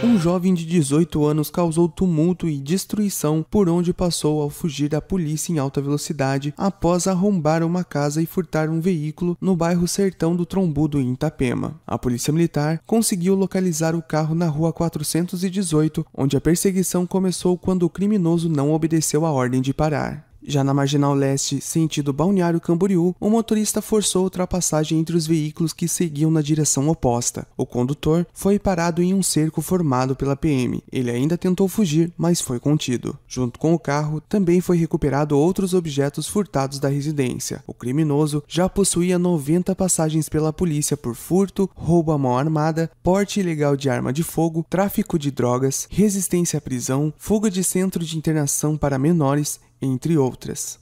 Um jovem de 18 anos causou tumulto e destruição por onde passou ao fugir da polícia em alta velocidade após arrombar uma casa e furtar um veículo no bairro Sertão do Trombudo, em Itapema. A polícia militar conseguiu localizar o carro na rua 418, onde a perseguição começou quando o criminoso não obedeceu a ordem de parar. Já na marginal leste, sentido Balneário Camboriú, o motorista forçou ultrapassagem entre os veículos que seguiam na direção oposta. O condutor foi parado em um cerco formado pela PM. Ele ainda tentou fugir, mas foi contido. Junto com o carro, também foi recuperado outros objetos furtados da residência. O criminoso já possuía 90 passagens pela polícia por furto, roubo à mão armada, porte ilegal de arma de fogo, tráfico de drogas, resistência à prisão, fuga de centro de internação para menores entre outras.